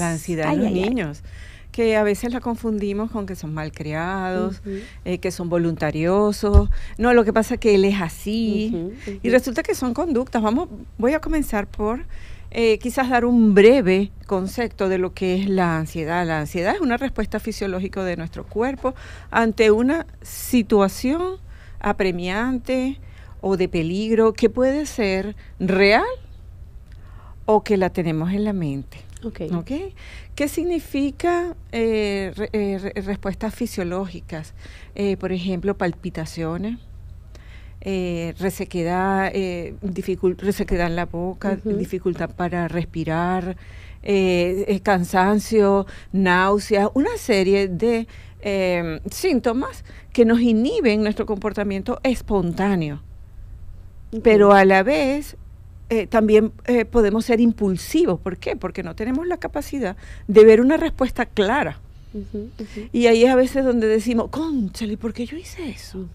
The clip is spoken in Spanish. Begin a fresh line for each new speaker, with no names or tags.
La ansiedad en los niños, que a veces la confundimos con que son malcriados, eh, que son voluntariosos. No, lo que pasa es que él es así. Y resulta que son conductas. Vamos, voy a comenzar por eh, quizás dar un breve concepto de lo que es la ansiedad. La ansiedad es una respuesta fisiológica de nuestro cuerpo ante una situación apremiante o de peligro que puede ser real o que la tenemos en la mente. ¿Qué significa eh, eh, respuestas fisiológicas? Eh, por ejemplo, palpitaciones, resequedad, resequedad en la boca, dificultad para respirar, cansancio, náuseas, una serie de em, síntomas que nos inhiben nuestro comportamiento espontáneo. Pero a la vez eh, también eh, podemos ser impulsivos. ¿Por qué? Porque no tenemos la capacidad de ver una respuesta clara. Y ahí es a veces donde decimos, conchale,
¿por qué yo hice eso?